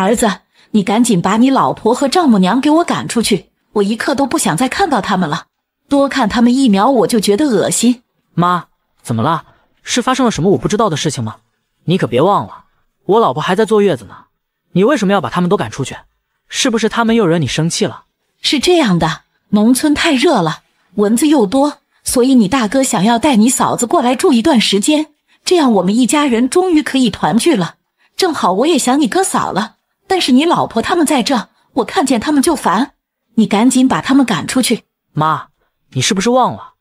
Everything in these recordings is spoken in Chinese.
儿子，你赶紧把你老婆和丈母娘给我赶出去！我一刻都不想再看到他们了，多看他们一秒我就觉得恶心。妈，怎么了？是发生了什么我不知道的事情吗？你可别忘了，我老婆还在坐月子呢。你为什么要把他们都赶出去？是不是他们又惹你生气了？是这样的，农村太热了，蚊子又多，所以你大哥想要带你嫂子过来住一段时间，这样我们一家人终于可以团聚了。正好我也想你哥嫂了。但是你老婆他们在这，我看见他们就烦。你赶紧把他们赶出去！妈，你是不是忘了，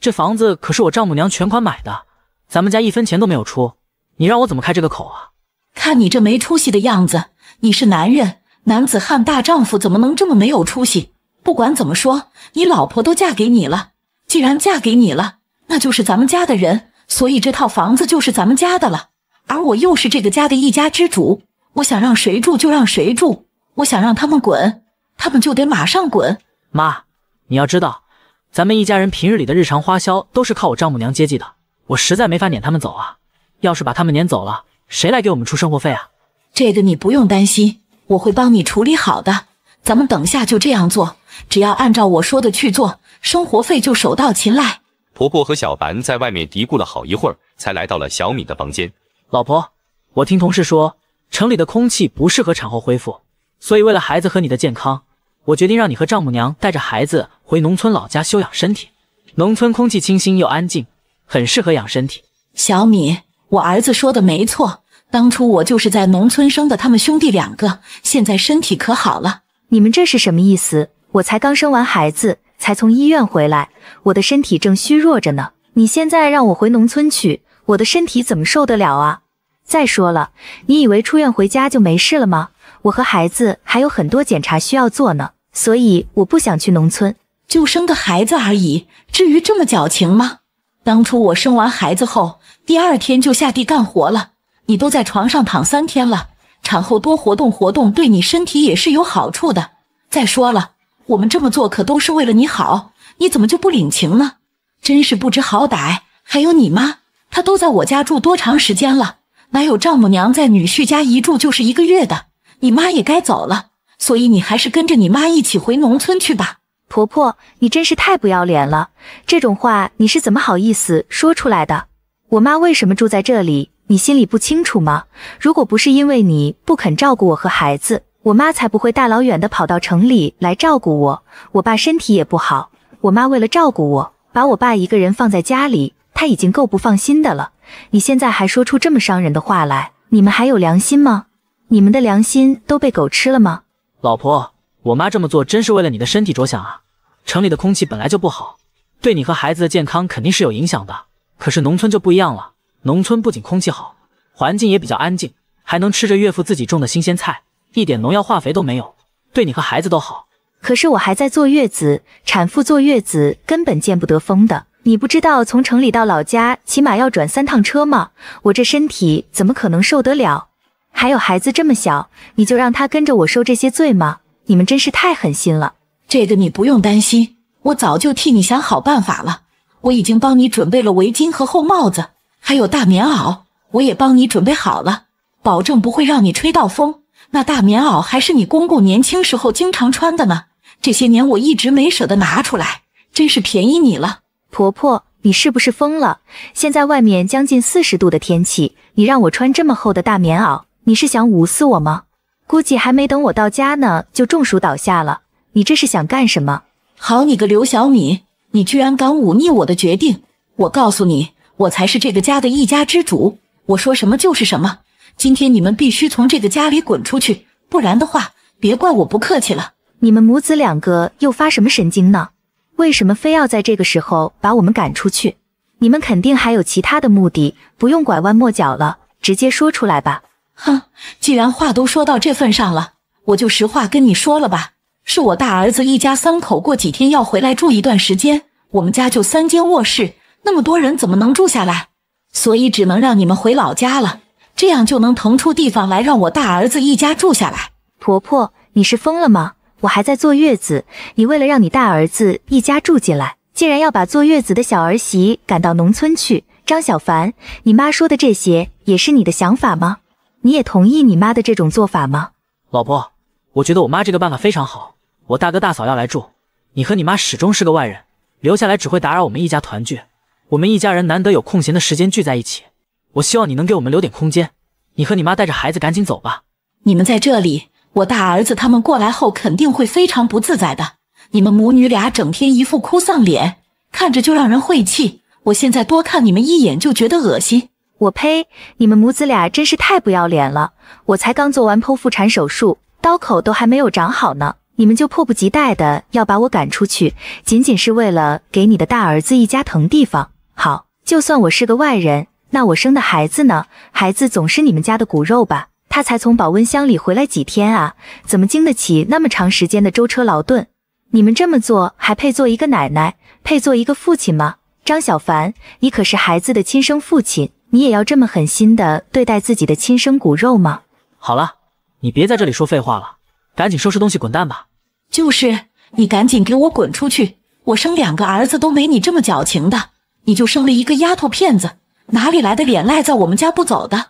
这房子可是我丈母娘全款买的，咱们家一分钱都没有出，你让我怎么开这个口啊？看你这没出息的样子，你是男人，男子汉大丈夫怎么能这么没有出息？不管怎么说，你老婆都嫁给你了，既然嫁给你了，那就是咱们家的人，所以这套房子就是咱们家的了，而我又是这个家的一家之主。我想让谁住就让谁住，我想让他们滚，他们就得马上滚。妈，你要知道，咱们一家人平日里的日常花销都是靠我丈母娘接济的，我实在没法撵他们走啊。要是把他们撵走了，谁来给我们出生活费啊？这个你不用担心，我会帮你处理好的。咱们等下就这样做，只要按照我说的去做，生活费就手到擒来。婆婆和小凡在外面嘀咕了好一会儿，才来到了小米的房间。老婆，我听同事说。城里的空气不适合产后恢复，所以为了孩子和你的健康，我决定让你和丈母娘带着孩子回农村老家休养身体。农村空气清新又安静，很适合养身体。小米，我儿子说的没错，当初我就是在农村生的，他们兄弟两个现在身体可好了。你们这是什么意思？我才刚生完孩子，才从医院回来，我的身体正虚弱着呢。你现在让我回农村去，我的身体怎么受得了啊？再说了，你以为出院回家就没事了吗？我和孩子还有很多检查需要做呢，所以我不想去农村，就生个孩子而已，至于这么矫情吗？当初我生完孩子后，第二天就下地干活了，你都在床上躺三天了，产后多活动活动，对你身体也是有好处的。再说了，我们这么做可都是为了你好，你怎么就不领情呢？真是不知好歹！还有你妈，她都在我家住多长时间了？哪有丈母娘在女婿家一住就是一个月的？你妈也该走了，所以你还是跟着你妈一起回农村去吧。婆婆，你真是太不要脸了！这种话你是怎么好意思说出来的？我妈为什么住在这里，你心里不清楚吗？如果不是因为你不肯照顾我和孩子，我妈才不会大老远的跑到城里来照顾我。我爸身体也不好，我妈为了照顾我，把我爸一个人放在家里。他已经够不放心的了，你现在还说出这么伤人的话来，你们还有良心吗？你们的良心都被狗吃了吗？老婆，我妈这么做真是为了你的身体着想啊。城里的空气本来就不好，对你和孩子的健康肯定是有影响的。可是农村就不一样了，农村不仅空气好，环境也比较安静，还能吃着岳父自己种的新鲜菜，一点农药化肥都没有，对你和孩子都好。可是我还在坐月子，产妇坐月子根本见不得风的。你不知道从城里到老家起码要转三趟车吗？我这身体怎么可能受得了？还有孩子这么小，你就让他跟着我受这些罪吗？你们真是太狠心了。这个你不用担心，我早就替你想好办法了。我已经帮你准备了围巾和厚帽子，还有大棉袄，我也帮你准备好了，保证不会让你吹到风。那大棉袄还是你公公年轻时候经常穿的呢，这些年我一直没舍得拿出来，真是便宜你了。婆婆，你是不是疯了？现在外面将近四十度的天气，你让我穿这么厚的大棉袄，你是想捂死我吗？估计还没等我到家呢，就中暑倒下了。你这是想干什么？好你个刘小米，你居然敢忤逆我的决定！我告诉你，我才是这个家的一家之主，我说什么就是什么。今天你们必须从这个家里滚出去，不然的话，别怪我不客气了。你们母子两个又发什么神经呢？为什么非要在这个时候把我们赶出去？你们肯定还有其他的目的，不用拐弯抹角了，直接说出来吧。哼，既然话都说到这份上了，我就实话跟你说了吧。是我大儿子一家三口过几天要回来住一段时间，我们家就三间卧室，那么多人怎么能住下来？所以只能让你们回老家了，这样就能腾出地方来让我大儿子一家住下来。婆婆，你是疯了吗？我还在坐月子，你为了让你大儿子一家住进来，竟然要把坐月子的小儿媳赶到农村去。张小凡，你妈说的这些也是你的想法吗？你也同意你妈的这种做法吗？老婆，我觉得我妈这个办法非常好。我大哥大嫂要来住，你和你妈始终是个外人，留下来只会打扰我们一家团聚。我们一家人难得有空闲的时间聚在一起，我希望你能给我们留点空间。你和你妈带着孩子赶紧走吧。你们在这里。我大儿子他们过来后肯定会非常不自在的。你们母女俩整天一副哭丧脸，看着就让人晦气。我现在多看你们一眼就觉得恶心。我呸！你们母子俩真是太不要脸了。我才刚做完剖腹产手术，刀口都还没有长好呢，你们就迫不及待的要把我赶出去，仅仅是为了给你的大儿子一家腾地方？好，就算我是个外人，那我生的孩子呢？孩子总是你们家的骨肉吧？他才从保温箱里回来几天啊，怎么经得起那么长时间的舟车劳顿？你们这么做还配做一个奶奶，配做一个父亲吗？张小凡，你可是孩子的亲生父亲，你也要这么狠心的对待自己的亲生骨肉吗？好了，你别在这里说废话了，赶紧收拾东西滚蛋吧！就是你赶紧给我滚出去！我生两个儿子都没你这么矫情的，你就生了一个丫头片子，哪里来的脸赖在我们家不走的？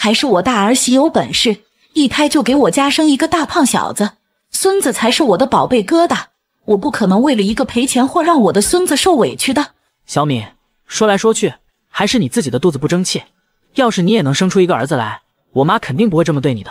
还是我大儿媳有本事，一胎就给我家生一个大胖小子，孙子才是我的宝贝疙瘩，我不可能为了一个赔钱货让我的孙子受委屈的。小敏，说来说去还是你自己的肚子不争气，要是你也能生出一个儿子来，我妈肯定不会这么对你的，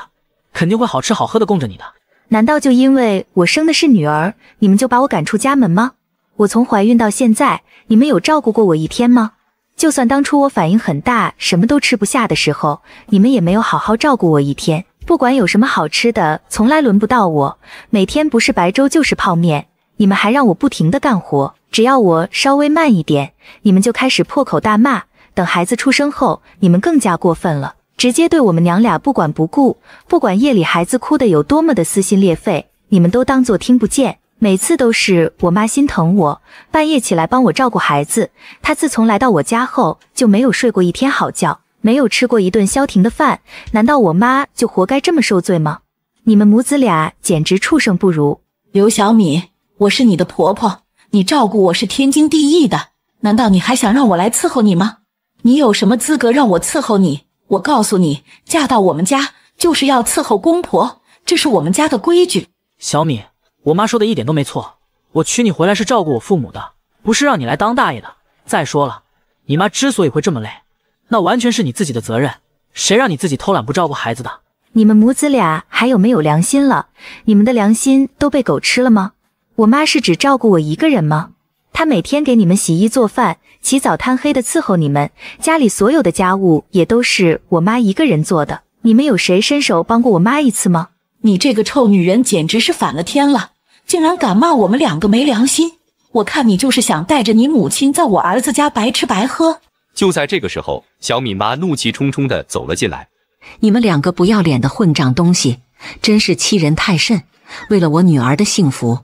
肯定会好吃好喝的供着你的。难道就因为我生的是女儿，你们就把我赶出家门吗？我从怀孕到现在，你们有照顾过我一天吗？就算当初我反应很大，什么都吃不下的时候，你们也没有好好照顾我一天。不管有什么好吃的，从来轮不到我。每天不是白粥就是泡面，你们还让我不停的干活。只要我稍微慢一点，你们就开始破口大骂。等孩子出生后，你们更加过分了，直接对我们娘俩不管不顾。不管夜里孩子哭得有多么的撕心裂肺，你们都当作听不见。每次都是我妈心疼我，半夜起来帮我照顾孩子。她自从来到我家后，就没有睡过一天好觉，没有吃过一顿消停的饭。难道我妈就活该这么受罪吗？你们母子俩简直畜生不如！刘小米，我是你的婆婆，你照顾我是天经地义的。难道你还想让我来伺候你吗？你有什么资格让我伺候你？我告诉你，嫁到我们家就是要伺候公婆，这是我们家的规矩。小米。我妈说的一点都没错，我娶你回来是照顾我父母的，不是让你来当大爷的。再说了，你妈之所以会这么累，那完全是你自己的责任，谁让你自己偷懒不照顾孩子的？你们母子俩还有没有良心了？你们的良心都被狗吃了吗？我妈是只照顾我一个人吗？她每天给你们洗衣做饭，起早贪黑的伺候你们，家里所有的家务也都是我妈一个人做的。你们有谁伸手帮过我妈一次吗？你这个臭女人，简直是反了天了！竟然敢骂我们两个没良心！我看你就是想带着你母亲在我儿子家白吃白喝。就在这个时候，小米妈怒气冲冲的走了进来：“你们两个不要脸的混账东西，真是欺人太甚！为了我女儿的幸福，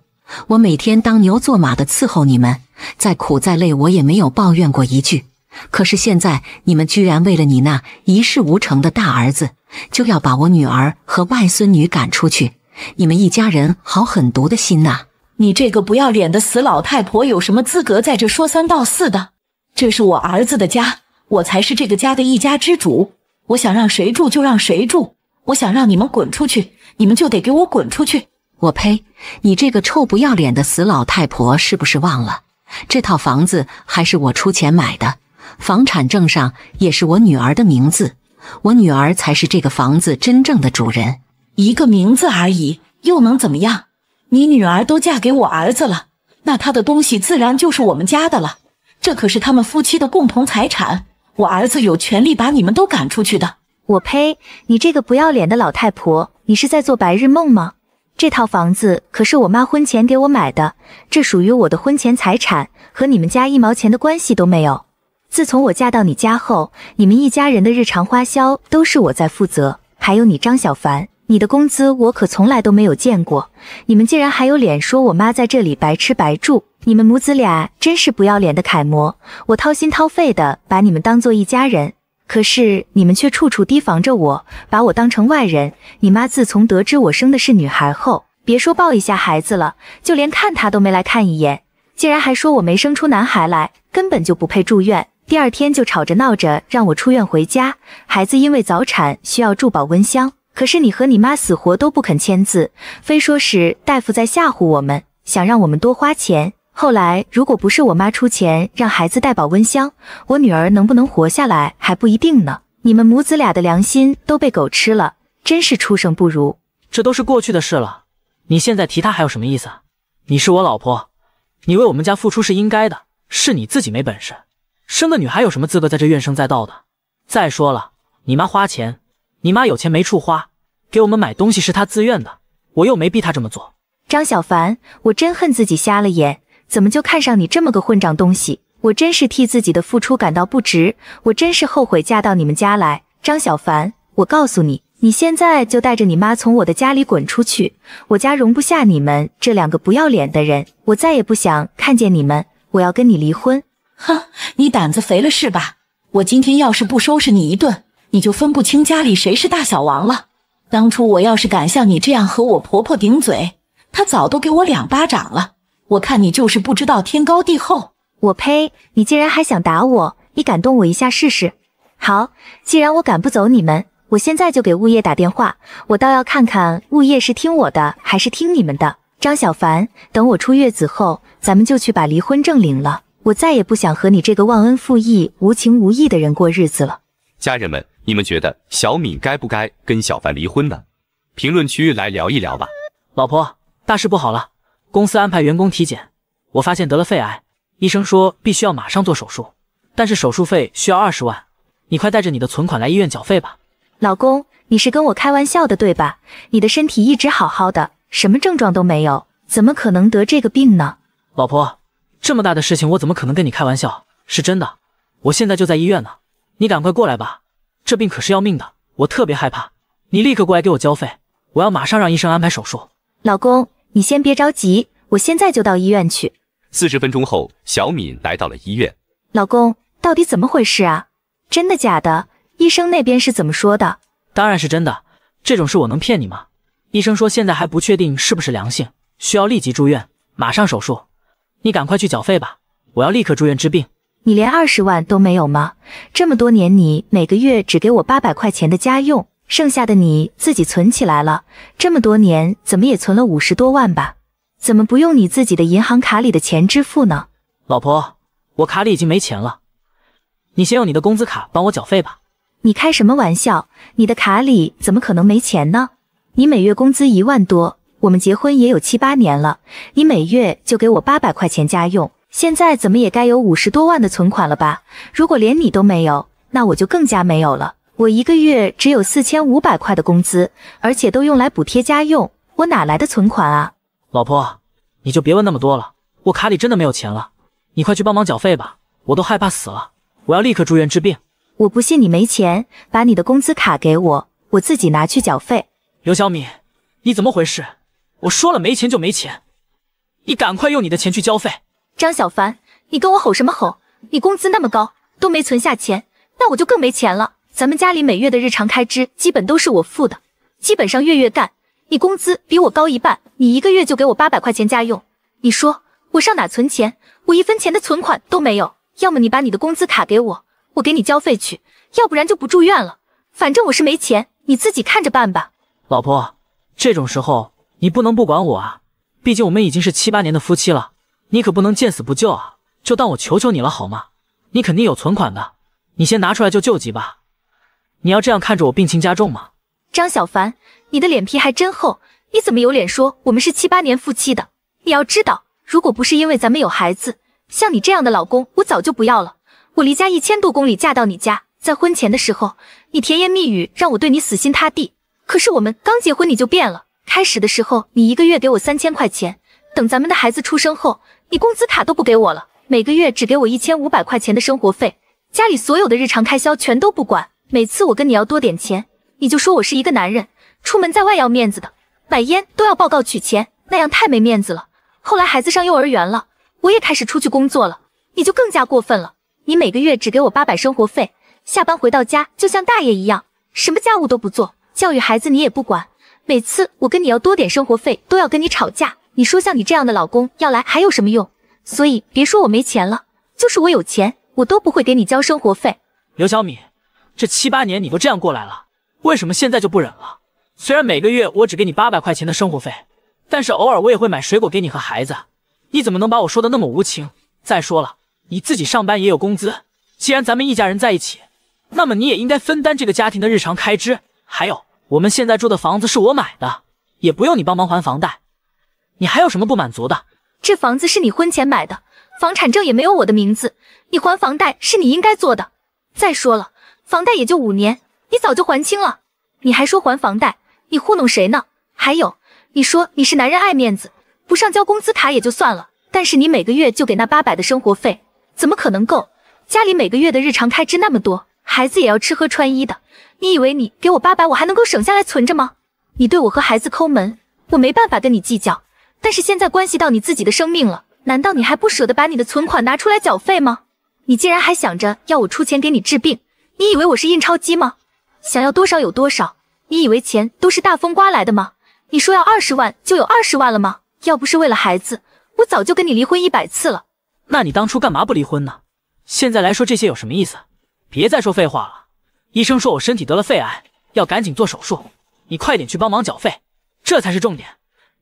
我每天当牛做马的伺候你们，再苦再累我也没有抱怨过一句。可是现在，你们居然为了你那一事无成的大儿子！”就要把我女儿和外孙女赶出去，你们一家人好狠毒的心呐！你这个不要脸的死老太婆，有什么资格在这说三道四的？这是我儿子的家，我才是这个家的一家之主。我想让谁住就让谁住，我想让你们滚出去，你们就得给我滚出去。我呸！你这个臭不要脸的死老太婆，是不是忘了这套房子还是我出钱买的，房产证上也是我女儿的名字。我女儿才是这个房子真正的主人，一个名字而已，又能怎么样？你女儿都嫁给我儿子了，那她的东西自然就是我们家的了。这可是他们夫妻的共同财产，我儿子有权利把你们都赶出去的。我呸！你这个不要脸的老太婆，你是在做白日梦吗？这套房子可是我妈婚前给我买的，这属于我的婚前财产，和你们家一毛钱的关系都没有。自从我嫁到你家后，你们一家人的日常花销都是我在负责。还有你张小凡，你的工资我可从来都没有见过。你们竟然还有脸说我妈在这里白吃白住，你们母子俩真是不要脸的楷模。我掏心掏肺的把你们当做一家人，可是你们却处处提防着我，把我当成外人。你妈自从得知我生的是女孩后，别说抱一下孩子了，就连看她都没来看一眼，竟然还说我没生出男孩来，根本就不配住院。第二天就吵着闹着让我出院回家，孩子因为早产需要住保温箱，可是你和你妈死活都不肯签字，非说是大夫在吓唬我们，想让我们多花钱。后来如果不是我妈出钱让孩子带保温箱，我女儿能不能活下来还不一定呢。你们母子俩的良心都被狗吃了，真是畜生不如。这都是过去的事了，你现在提他还有什么意思？你是我老婆，你为我们家付出是应该的，是你自己没本事。生个女孩有什么资格在这怨声载道的？再说了，你妈花钱，你妈有钱没处花，给我们买东西是她自愿的，我又没逼她这么做。张小凡，我真恨自己瞎了眼，怎么就看上你这么个混账东西？我真是替自己的付出感到不值，我真是后悔嫁到你们家来。张小凡，我告诉你，你现在就带着你妈从我的家里滚出去，我家容不下你们这两个不要脸的人，我再也不想看见你们，我要跟你离婚。哼，你胆子肥了是吧？我今天要是不收拾你一顿，你就分不清家里谁是大小王了。当初我要是敢像你这样和我婆婆顶嘴，她早都给我两巴掌了。我看你就是不知道天高地厚。我呸！你竟然还想打我？你敢动我一下试试？好，既然我赶不走你们，我现在就给物业打电话。我倒要看看物业是听我的还是听你们的。张小凡，等我出月子后，咱们就去把离婚证领了。我再也不想和你这个忘恩负义、无情无义的人过日子了。家人们，你们觉得小敏该不该跟小凡离婚呢？评论区来聊一聊吧。老婆，大事不好了，公司安排员工体检，我发现得了肺癌，医生说必须要马上做手术，但是手术费需要二十万，你快带着你的存款来医院缴费吧。老公，你是跟我开玩笑的对吧？你的身体一直好好的，什么症状都没有，怎么可能得这个病呢？老婆。这么大的事情，我怎么可能跟你开玩笑？是真的，我现在就在医院呢，你赶快过来吧。这病可是要命的，我特别害怕。你立刻过来给我交费，我要马上让医生安排手术。老公，你先别着急，我现在就到医院去。四十分钟后，小敏来到了医院。老公，到底怎么回事啊？真的假的？医生那边是怎么说的？当然是真的，这种事我能骗你吗？医生说现在还不确定是不是良性，需要立即住院，马上手术。你赶快去缴费吧，我要立刻住院治病。你连二十万都没有吗？这么多年你每个月只给我八百块钱的家用，剩下的你自己存起来了。这么多年怎么也存了五十多万吧？怎么不用你自己的银行卡里的钱支付呢？老婆，我卡里已经没钱了，你先用你的工资卡帮我缴费吧。你开什么玩笑？你的卡里怎么可能没钱呢？你每月工资一万多。我们结婚也有七八年了，你每月就给我八百块钱家用，现在怎么也该有五十多万的存款了吧？如果连你都没有，那我就更加没有了。我一个月只有四千五百块的工资，而且都用来补贴家用，我哪来的存款啊？老婆，你就别问那么多了，我卡里真的没有钱了，你快去帮忙缴费吧，我都害怕死了，我要立刻住院治病。我不信你没钱，把你的工资卡给我，我自己拿去缴费。刘小米，你怎么回事？我说了没钱就没钱，你赶快用你的钱去交费。张小凡，你跟我吼什么吼？你工资那么高都没存下钱，那我就更没钱了。咱们家里每月的日常开支基本都是我付的，基本上月月干。你工资比我高一半，你一个月就给我八百块钱家用，你说我上哪存钱？我一分钱的存款都没有。要么你把你的工资卡给我，我给你交费去；要不然就不住院了。反正我是没钱，你自己看着办吧，老婆。这种时候。你不能不管我啊！毕竟我们已经是七八年的夫妻了，你可不能见死不救啊！就当我求求你了好吗？你肯定有存款的，你先拿出来救救急吧！你要这样看着我病情加重吗？张小凡，你的脸皮还真厚！你怎么有脸说我们是七八年夫妻的？你要知道，如果不是因为咱们有孩子，像你这样的老公我早就不要了。我离家一千多公里嫁到你家，在婚前的时候，你甜言蜜语让我对你死心塌地，可是我们刚结婚你就变了。开始的时候，你一个月给我三千块钱，等咱们的孩子出生后，你工资卡都不给我了，每个月只给我一千五百块钱的生活费，家里所有的日常开销全都不管。每次我跟你要多点钱，你就说我是一个男人，出门在外要面子的，买烟都要报告取钱，那样太没面子了。后来孩子上幼儿园了，我也开始出去工作了，你就更加过分了。你每个月只给我八百生活费，下班回到家就像大爷一样，什么家务都不做，教育孩子你也不管。每次我跟你要多点生活费，都要跟你吵架。你说像你这样的老公要来还有什么用？所以别说我没钱了，就是我有钱，我都不会给你交生活费。刘小米，这七八年你都这样过来了，为什么现在就不忍了？虽然每个月我只给你八百块钱的生活费，但是偶尔我也会买水果给你和孩子。你怎么能把我说的那么无情？再说了，你自己上班也有工资，既然咱们一家人在一起，那么你也应该分担这个家庭的日常开支。还有。我们现在住的房子是我买的，也不用你帮忙还房贷。你还有什么不满足的？这房子是你婚前买的，房产证也没有我的名字。你还房贷是你应该做的。再说了，房贷也就五年，你早就还清了。你还说还房贷，你糊弄谁呢？还有，你说你是男人爱面子，不上交工资卡也就算了，但是你每个月就给那八百的生活费，怎么可能够？家里每个月的日常开支那么多。孩子也要吃喝穿衣的，你以为你给我八百，我还能够省下来存着吗？你对我和孩子抠门，我没办法跟你计较。但是现在关系到你自己的生命了，难道你还不舍得把你的存款拿出来缴费吗？你竟然还想着要我出钱给你治病，你以为我是印钞机吗？想要多少有多少，你以为钱都是大风刮来的吗？你说要二十万就有二十万了吗？要不是为了孩子，我早就跟你离婚一百次了。那你当初干嘛不离婚呢？现在来说这些有什么意思？别再说废话了，医生说我身体得了肺癌，要赶紧做手术。你快点去帮忙缴费，这才是重点。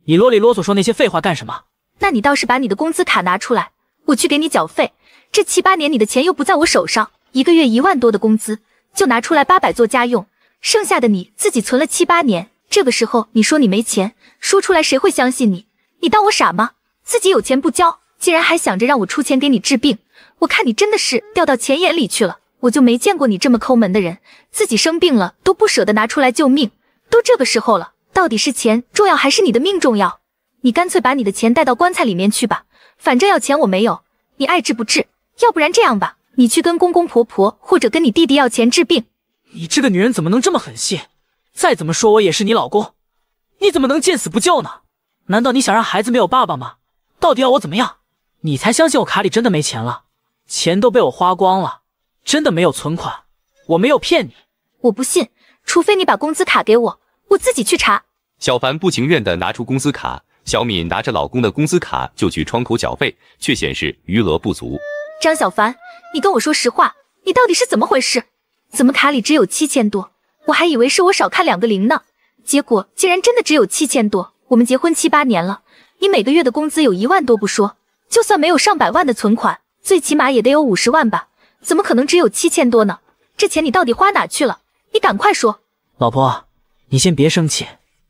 你啰里啰嗦说那些废话干什么？那你倒是把你的工资卡拿出来，我去给你缴费。这七八年你的钱又不在我手上，一个月一万多的工资，就拿出来八百做家用，剩下的你自己存了七八年。这个时候你说你没钱，说出来谁会相信你？你当我傻吗？自己有钱不交，竟然还想着让我出钱给你治病，我看你真的是掉到钱眼里去了。我就没见过你这么抠门的人，自己生病了都不舍得拿出来救命。都这个时候了，到底是钱重要还是你的命重要？你干脆把你的钱带到棺材里面去吧，反正要钱我没有，你爱治不治。要不然这样吧，你去跟公公婆婆或者跟你弟弟要钱治病。你这个女人怎么能这么狠心？再怎么说，我也是你老公，你怎么能见死不救呢？难道你想让孩子没有爸爸吗？到底要我怎么样，你才相信我卡里真的没钱了？钱都被我花光了。真的没有存款，我没有骗你。我不信，除非你把工资卡给我，我自己去查。小凡不情愿地拿出工资卡，小敏拿着老公的工资卡就去窗口缴费，却显示余额不足。张小凡，你跟我说实话，你到底是怎么回事？怎么卡里只有七千多？我还以为是我少看两个零呢，结果竟然真的只有七千多。我们结婚七八年了，你每个月的工资有一万多不说，就算没有上百万的存款，最起码也得有五十万吧。怎么可能只有七千多呢？这钱你到底花哪去了？你赶快说！老婆，你先别生气，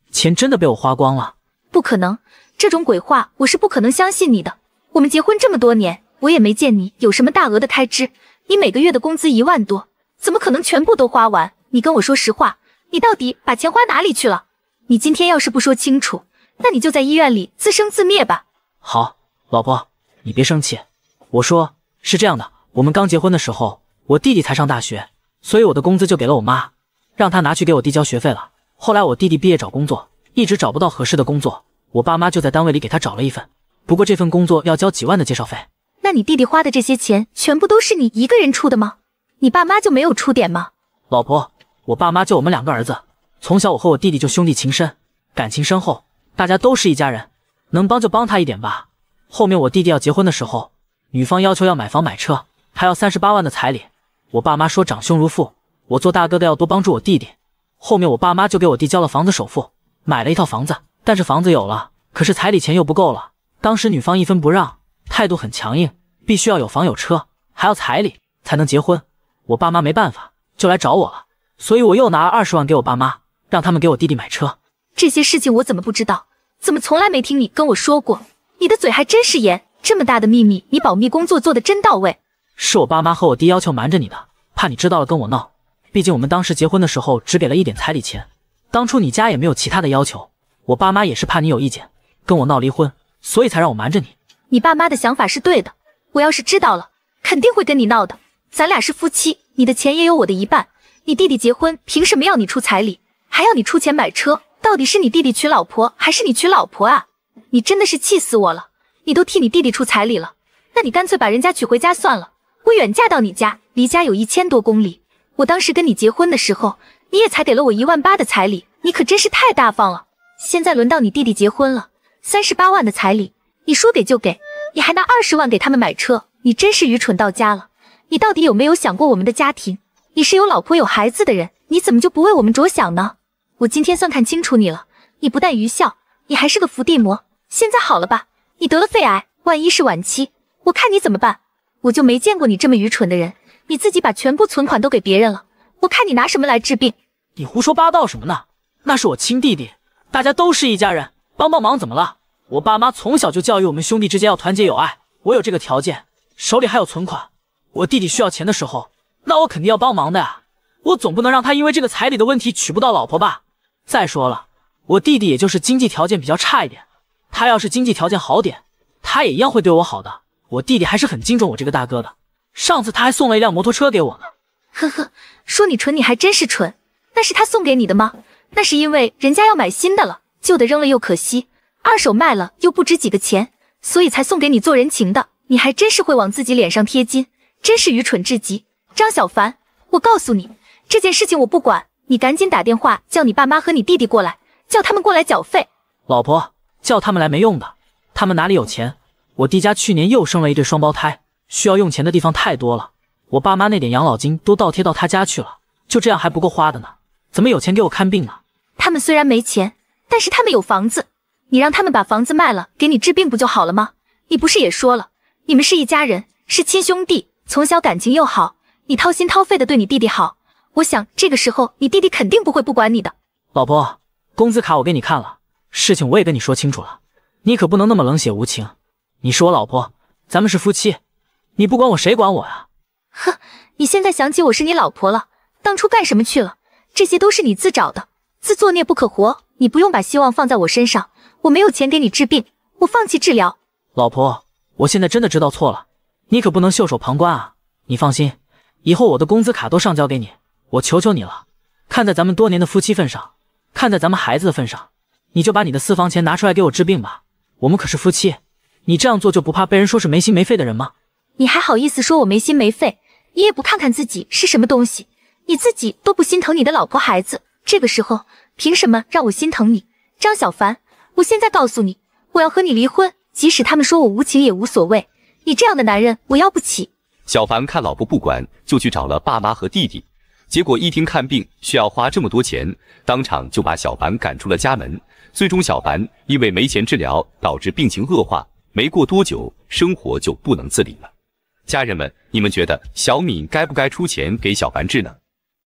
钱真的被我花光了。不可能，这种鬼话我是不可能相信你的。我们结婚这么多年，我也没见你有什么大额的开支。你每个月的工资一万多，怎么可能全部都花完？你跟我说实话，你到底把钱花哪里去了？你今天要是不说清楚，那你就在医院里自生自灭吧。好，老婆，你别生气。我说是这样的。我们刚结婚的时候，我弟弟才上大学，所以我的工资就给了我妈，让她拿去给我弟交学费了。后来我弟弟毕业找工作，一直找不到合适的工作，我爸妈就在单位里给他找了一份，不过这份工作要交几万的介绍费。那你弟弟花的这些钱，全部都是你一个人出的吗？你爸妈就没有出点吗？老婆，我爸妈就我们两个儿子，从小我和我弟弟就兄弟情深，感情深厚，大家都是一家人，能帮就帮他一点吧。后面我弟弟要结婚的时候，女方要求要买房买车。还要三十八万的彩礼，我爸妈说长兄如父，我做大哥的要多帮助我弟弟。后面我爸妈就给我弟交了房子首付，买了一套房子。但是房子有了，可是彩礼钱又不够了。当时女方一分不让，态度很强硬，必须要有房有车，还要彩礼才能结婚。我爸妈没办法，就来找我了。所以我又拿了二十万给我爸妈，让他们给我弟弟买车。这些事情我怎么不知道？怎么从来没听你跟我说过？你的嘴还真是严，这么大的秘密，你保密工作做得真到位。是我爸妈和我弟要求瞒着你的，怕你知道了跟我闹。毕竟我们当时结婚的时候只给了一点彩礼钱，当初你家也没有其他的要求。我爸妈也是怕你有意见，跟我闹离婚，所以才让我瞒着你。你爸妈的想法是对的，我要是知道了，肯定会跟你闹的。咱俩是夫妻，你的钱也有我的一半。你弟弟结婚凭什么要你出彩礼，还要你出钱买车？到底是你弟弟娶老婆，还是你娶老婆啊？你真的是气死我了！你都替你弟弟出彩礼了，那你干脆把人家娶回家算了。我远嫁到你家，离家有一千多公里。我当时跟你结婚的时候，你也才给了我一万八的彩礼，你可真是太大方了。现在轮到你弟弟结婚了，三十八万的彩礼，你说给就给，你还拿二十万给他们买车，你真是愚蠢到家了。你到底有没有想过我们的家庭？你是有老婆有孩子的人，你怎么就不为我们着想呢？我今天算看清楚你了，你不但愚孝，你还是个伏地魔。现在好了吧？你得了肺癌，万一是晚期，我看你怎么办？我就没见过你这么愚蠢的人！你自己把全部存款都给别人了，我看你拿什么来治病？你胡说八道什么呢？那是我亲弟弟，大家都是一家人，帮帮忙怎么了？我爸妈从小就教育我们兄弟之间要团结友爱，我有这个条件，手里还有存款，我弟弟需要钱的时候，那我肯定要帮忙的啊！我总不能让他因为这个彩礼的问题娶不到老婆吧？再说了，我弟弟也就是经济条件比较差一点，他要是经济条件好点，他也一样会对我好的。我弟弟还是很敬重我这个大哥的，上次他还送了一辆摩托车给我呢。呵呵，说你蠢你还真是蠢，那是他送给你的吗？那是因为人家要买新的了，旧的扔了又可惜，二手卖了又不值几个钱，所以才送给你做人情的。你还真是会往自己脸上贴金，真是愚蠢至极。张小凡，我告诉你，这件事情我不管，你赶紧打电话叫你爸妈和你弟弟过来，叫他们过来缴费。老婆，叫他们来没用的，他们哪里有钱？我弟家去年又生了一对双胞胎，需要用钱的地方太多了。我爸妈那点养老金都倒贴到他家去了，就这样还不够花的呢。怎么有钱给我看病呢？他们虽然没钱，但是他们有房子。你让他们把房子卖了，给你治病不就好了吗？你不是也说了，你们是一家人，是亲兄弟，从小感情又好。你掏心掏肺的对你弟弟好，我想这个时候你弟弟肯定不会不管你的。老婆，工资卡我给你看了，事情我也跟你说清楚了，你可不能那么冷血无情。你是我老婆，咱们是夫妻，你不管我谁管我呀？呵，你现在想起我是你老婆了，当初干什么去了？这些都是你自找的，自作孽不可活。你不用把希望放在我身上，我没有钱给你治病，我放弃治疗。老婆，我现在真的知道错了，你可不能袖手旁观啊！你放心，以后我的工资卡都上交给你。我求求你了，看在咱们多年的夫妻份上，看在咱们孩子的份上，你就把你的私房钱拿出来给我治病吧。我们可是夫妻。你这样做就不怕被人说是没心没肺的人吗？你还好意思说我没心没肺？你也不看看自己是什么东西，你自己都不心疼你的老婆孩子，这个时候凭什么让我心疼你？张小凡，我现在告诉你，我要和你离婚，即使他们说我无情也无所谓。你这样的男人，我要不起。小凡看老婆不管，就去找了爸妈和弟弟，结果一听看病需要花这么多钱，当场就把小凡赶出了家门。最终，小凡因为没钱治疗，导致病情恶化。没过多久，生活就不能自理了。家人们，你们觉得小敏该不该出钱给小凡治呢？